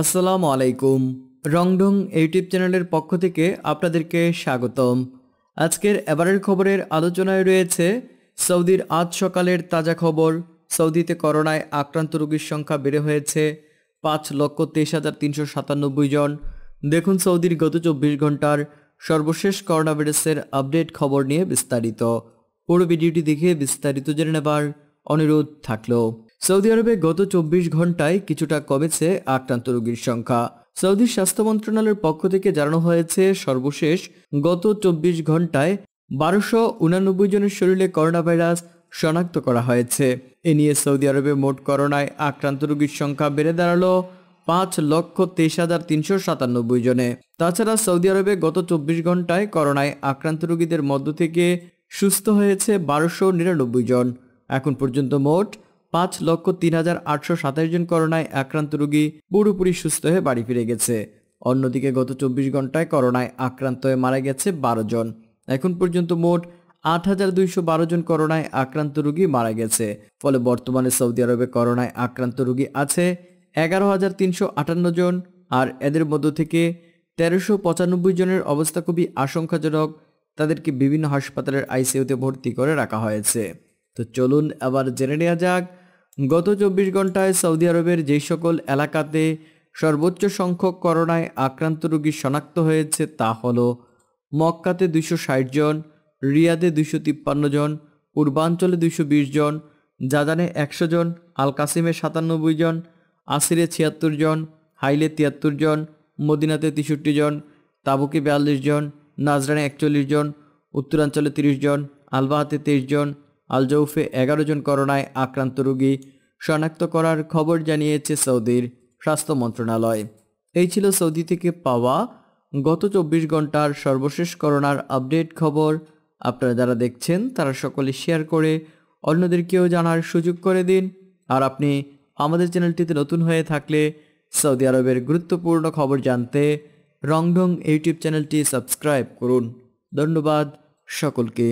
আসসালামু আলাইকুম রংডং ইউটিউব চ্যানেলের পক্ষ থেকে আপনাদেরকে স্বাগতম আজকের এবারের খবরের আলোচনায় রয়েছে সৌদির আজ সকালের তাজা খবর সৌদিতে করোনায় আক্রান্ত রোগীর সংখ্যা বেড়ে হয়েছে পাঁচ লক্ষ তেইশ হাজার তিনশো সাতানব্বই জন দেখুন সৌদির গত চব্বিশ ঘন্টার সর্বশেষ করোনা ভাইরাসের আপডেট খবর নিয়ে বিস্তারিত পুরো ভিডিওটি দেখে বিস্তারিত জেনে নেবার অনুরোধ থাকলেও সৌদি আরবে গত চব্বিশ ঘন্টায় কিছুটা কমেছে আক্রান্ত রোগীর সংখ্যা সৌদি স্বাস্থ্য মন্ত্রণালয়ের পক্ষ থেকে জানানো হয়েছে সর্বশেষ গত চব্বিশ ঘন্টায় বারোশো উনানব্বই জনের শরীরে করোনা ভাইরাস শনাক্ত করা হয়েছে এ নিয়ে সৌদি আরবে মোট করোনায় আক্রান্ত রোগীর সংখ্যা বেড়ে দাঁড়ালো পাঁচ লক্ষ তেইশ হাজার তিনশো সাতানব্বই জনে তাছাড়া সৌদি আরবে গত চব্বিশ ঘন্টায় করোনায় আক্রান্ত রোগীদের মধ্য থেকে সুস্থ হয়েছে বারোশো নিরানব্বই জন এখন পর্যন্ত মোট পাঁচ লক্ষ তিন হাজার আটশো সাতাশ জন করোনায় আক্রান্ত রুগী পুরোপুরি সুস্থ হয়ে বাড়ি ফিরে গেছে অন্যদিকে গত চব্বিশ ঘন্টায় করোনায় আক্রান্ত হয়ে মারা গেছে বারো জন এখন পর্যন্ত মোট আট হাজার দুইশো বারো জন করোনায় আক্রান্ত রুগী মারা গেছে ফলে বর্তমানে সৌদি আরবে করোনায় আক্রান্ত রুগী আছে এগারো হাজার তিনশো আটান্ন জন আর এদের মধ্য থেকে তেরোশো পঁচানব্বই জনের অবস্থা খুবই আশঙ্কাজনক তাদেরকে বিভিন্ন হাসপাতালের আইসিউতে ভর্তি করে রাখা হয়েছে তো চলুন আবার জেনে নেওয়া যাক গত চব্বিশ ঘন্টায় সৌদি আরবের যেই সকল এলাকাতে সর্বোচ্চ সংখ্যক করোনায় আক্রান্ত রোগী শনাক্ত হয়েছে তা হল মক্কাতে দুশো ষাট জন রিয়াদে দুশো তিপ্পান্ন জন পূর্বাঞ্চলে দুশো বিশ জন জাজানে একশো জন আল কাসিমে সাতানব্বই জন আসিরে ছিয়াত্তর জন হাইলে তিয়াত্তর জন মদিনাতে তেষট্টি জন তাবুকে বিয়াল্লিশ জন নাজরানে একচল্লিশ জন উত্তরাঞ্চলে তিরিশ জন আলবাহাতে তেইশ জন আলজৌফে এগারো জন করোনায় আক্রান্ত রোগী শনাক্ত করার খবর জানিয়েছে সৌদির স্বাস্থ্য মন্ত্রণালয় এই ছিল সৌদি থেকে পাওয়া গত চব্বিশ ঘন্টার সর্বশেষ করোনার আপডেট খবর আপনারা যারা দেখছেন তারা সকলে শেয়ার করে অন্যদেরকেও জানার সুযোগ করে দিন আর আপনি আমাদের চ্যানেলটিতে নতুন হয়ে থাকলে সৌদি আরবের গুরুত্বপূর্ণ খবর জানতে রংঢং ইউটিউব চ্যানেলটি সাবস্ক্রাইব করুন ধন্যবাদ সকলকে